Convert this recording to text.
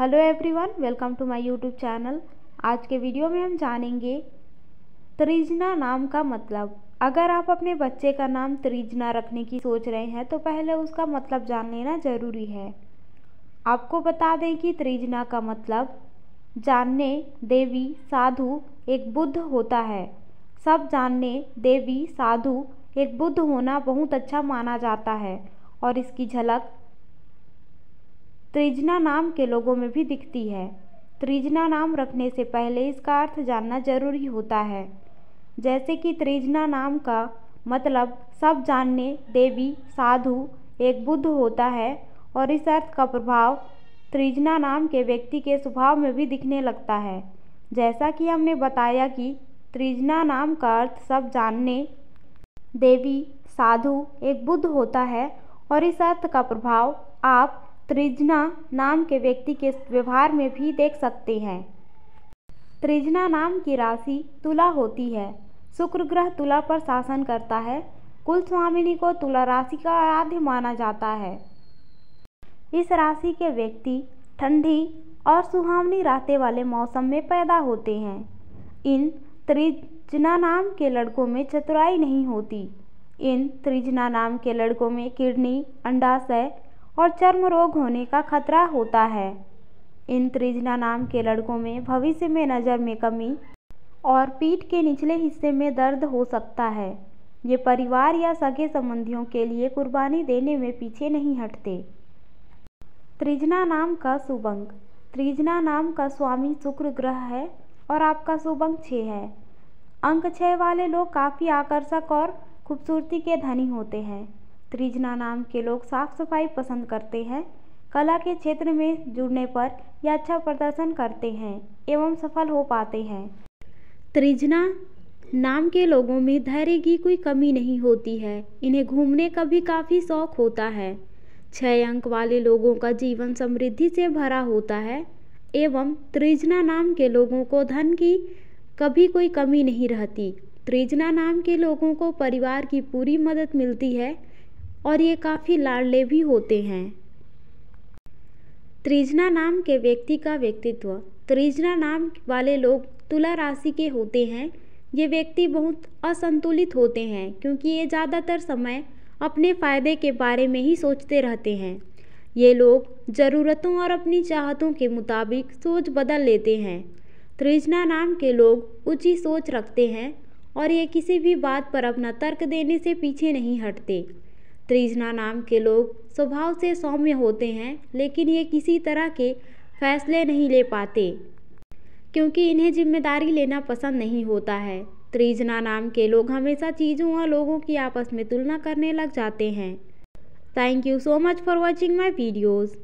hello everyone welcome to my YouTube channel आज के video में हम जानेंगे त्रिजना नाम का मतलब अगर आप अपने बच्चे का नाम त्रिजना रखने की सोच रहे हैं तो पहले उसका मतलब जान लेना ज़रूरी है आपको बता दें कि त्रिजना का मतलब जानने देवी साधु एक बुद्ध होता है सब जानने देवी साधु एक बुद्ध होना बहुत अच्छा माना जाता है और इसकी झलक त्रिजना नाम के लोगों में भी दिखती है त्रिजना नाम रखने से पहले इसका अर्थ जानना जरूरी होता है जैसे कि त्रिजना नाम का मतलब सब जानने देवी साधु एक बुद्ध होता है और इस अर्थ का प्रभाव त्रिजना नाम के व्यक्ति के स्वभाव में भी दिखने लगता है जैसा कि हमने बताया कि त्रिजना नाम का अर्थ सब जानने देवी साधु एक बुद्ध होता है और इस अर्थ का प्रभाव आप त्रिजना नाम के व्यक्ति के व्यवहार में भी देख सकते हैं त्रिजना नाम की राशि तुला होती है शुक्र ग्रह तुला पर शासन करता है कुल स्वामिनी को तुला राशि का आराध्य माना जाता है इस राशि के व्यक्ति ठंडी और सुहावनी रातें वाले मौसम में पैदा होते हैं इन त्रिजना नाम के लड़कों में चतुराई नहीं होती इन त्रिजना नाम के लड़कों में किडनी अंडाशय और चर्म रोग होने का खतरा होता है इन त्रिजना नाम के लड़कों में भविष्य में नज़र में कमी और पीठ के निचले हिस्से में दर्द हो सकता है ये परिवार या सगे संबंधियों के लिए कुर्बानी देने में पीछे नहीं हटते त्रिजना नाम का सुबंग त्रिजना नाम का स्वामी शुक्र ग्रह है और आपका सुबंग छः है अंक छः वाले लोग काफ़ी आकर्षक और खूबसूरती के धनी होते हैं त्रिजना नाम के लोग साफ सफाई पसंद करते हैं कला के क्षेत्र में जुड़ने पर यह अच्छा प्रदर्शन करते हैं एवं सफल हो पाते हैं त्रिजना नाम के लोगों में धैर्य की कोई कमी नहीं होती है इन्हें घूमने का भी काफ़ी शौक होता है छः अंक वाले लोगों का जीवन समृद्धि से भरा होता है एवं त्रिजना नाम के लोगों को धन की कभी कोई कमी नहीं रहती त्रिजना नाम के लोगों को परिवार की पूरी मदद मिलती है और ये काफ़ी लाडले भी होते हैं त्रिजना नाम के व्यक्ति का व्यक्तित्व त्रिजना नाम वाले लोग तुला राशि के होते हैं ये व्यक्ति बहुत असंतुलित होते हैं क्योंकि ये ज़्यादातर समय अपने फ़ायदे के बारे में ही सोचते रहते हैं ये लोग ज़रूरतों और अपनी चाहतों के मुताबिक सोच बदल लेते हैं त्रिजना नाम के लोग ऊँची सोच रखते हैं और ये किसी भी बात पर अपना तर्क देने से पीछे नहीं हटते त्रिजना नाम के लोग स्वभाव से सौम्य होते हैं लेकिन ये किसी तरह के फैसले नहीं ले पाते क्योंकि इन्हें जिम्मेदारी लेना पसंद नहीं होता है त्रिजना नाम के लोग हमेशा चीज़ों और लोगों की आपस में तुलना करने लग जाते हैं thank you so much for watching my videos